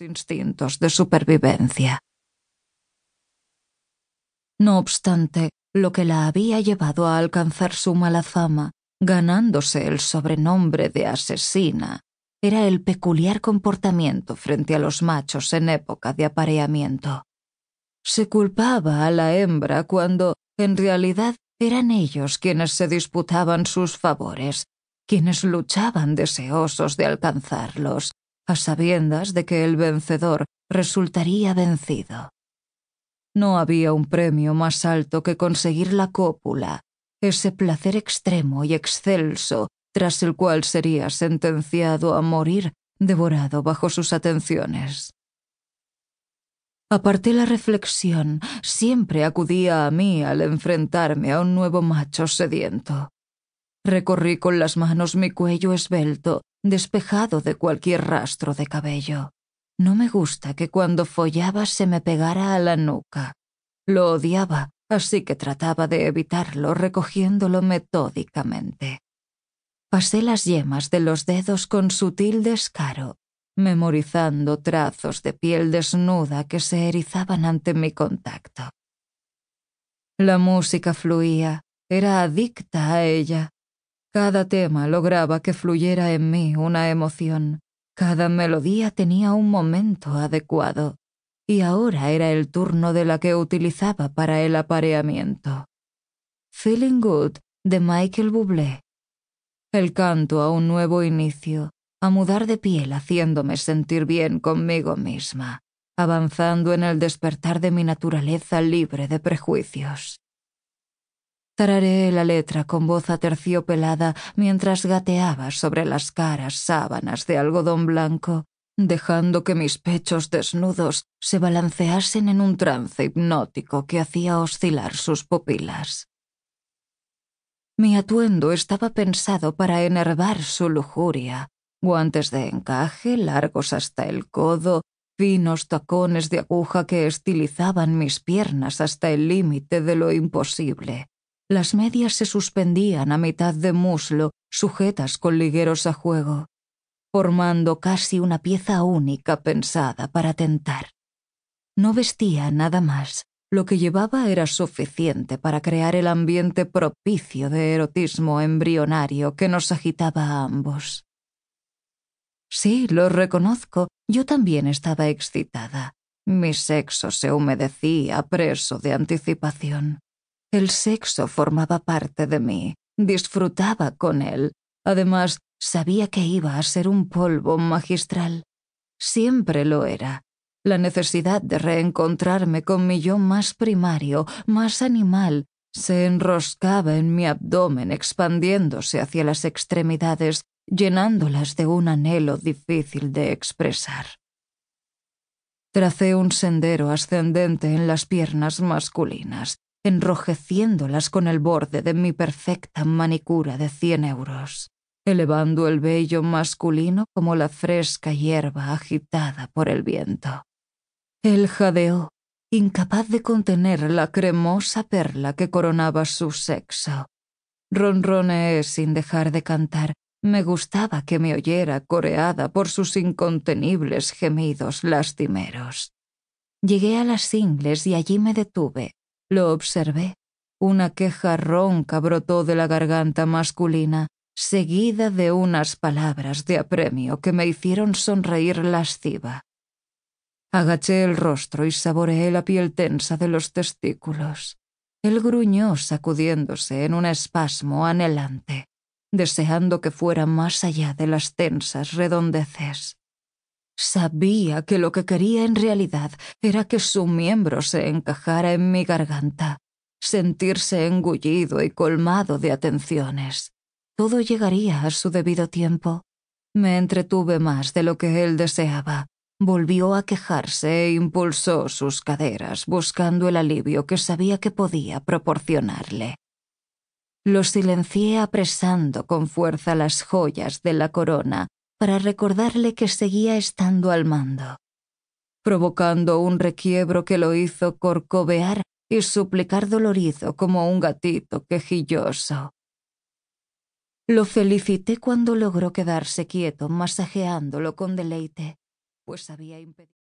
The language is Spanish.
instintos de supervivencia. No obstante, lo que la había llevado a alcanzar su mala fama, ganándose el sobrenombre de asesina, era el peculiar comportamiento frente a los machos en época de apareamiento. Se culpaba a la hembra cuando, en realidad, eran ellos quienes se disputaban sus favores, quienes luchaban deseosos de alcanzarlos, a sabiendas de que el vencedor resultaría vencido. No había un premio más alto que conseguir la cópula, ese placer extremo y excelso tras el cual sería sentenciado a morir devorado bajo sus atenciones. Aparté la reflexión, siempre acudía a mí al enfrentarme a un nuevo macho sediento. Recorrí con las manos mi cuello esbelto, despejado de cualquier rastro de cabello. No me gusta que cuando follaba se me pegara a la nuca. Lo odiaba, así que trataba de evitarlo recogiéndolo metódicamente. Pasé las yemas de los dedos con sutil descaro, memorizando trazos de piel desnuda que se erizaban ante mi contacto. La música fluía, era adicta a ella, cada tema lograba que fluyera en mí una emoción, cada melodía tenía un momento adecuado, y ahora era el turno de la que utilizaba para el apareamiento. Feeling Good de Michael Bublé. El canto a un nuevo inicio, a mudar de piel haciéndome sentir bien conmigo misma, avanzando en el despertar de mi naturaleza libre de prejuicios. Tarareé la letra con voz aterciopelada mientras gateaba sobre las caras sábanas de algodón blanco, dejando que mis pechos desnudos se balanceasen en un trance hipnótico que hacía oscilar sus pupilas. Mi atuendo estaba pensado para enervar su lujuria, guantes de encaje largos hasta el codo, finos tacones de aguja que estilizaban mis piernas hasta el límite de lo imposible, las medias se suspendían a mitad de muslo, sujetas con ligueros a juego, formando casi una pieza única pensada para tentar. No vestía nada más, lo que llevaba era suficiente para crear el ambiente propicio de erotismo embrionario que nos agitaba a ambos. Sí, lo reconozco, yo también estaba excitada. Mi sexo se humedecía preso de anticipación. El sexo formaba parte de mí, disfrutaba con él. Además, sabía que iba a ser un polvo magistral. Siempre lo era. La necesidad de reencontrarme con mi yo más primario, más animal, se enroscaba en mi abdomen expandiéndose hacia las extremidades, llenándolas de un anhelo difícil de expresar. Tracé un sendero ascendente en las piernas masculinas, enrojeciéndolas con el borde de mi perfecta manicura de cien euros, elevando el vello masculino como la fresca hierba agitada por el viento. el jadeó, incapaz de contener la cremosa perla que coronaba su sexo. Ronroneé sin dejar de cantar. Me gustaba que me oyera coreada por sus incontenibles gemidos lastimeros. Llegué a las ingles y allí me detuve, lo observé. Una queja ronca brotó de la garganta masculina, seguida de unas palabras de apremio que me hicieron sonreír lasciva. Agaché el rostro y saboreé la piel tensa de los testículos. Él gruñó sacudiéndose en un espasmo anhelante, deseando que fuera más allá de las tensas redondeces. Sabía que lo que quería en realidad era que su miembro se encajara en mi garganta, sentirse engullido y colmado de atenciones. Todo llegaría a su debido tiempo. Me entretuve más de lo que él deseaba. Volvió a quejarse e impulsó sus caderas buscando el alivio que sabía que podía proporcionarle. Lo silencié apresando con fuerza las joyas de la corona para recordarle que seguía estando al mando, provocando un requiebro que lo hizo corcovear y suplicar dolorido como un gatito quejilloso. Lo felicité cuando logró quedarse quieto, masajeándolo con deleite, pues había impedido.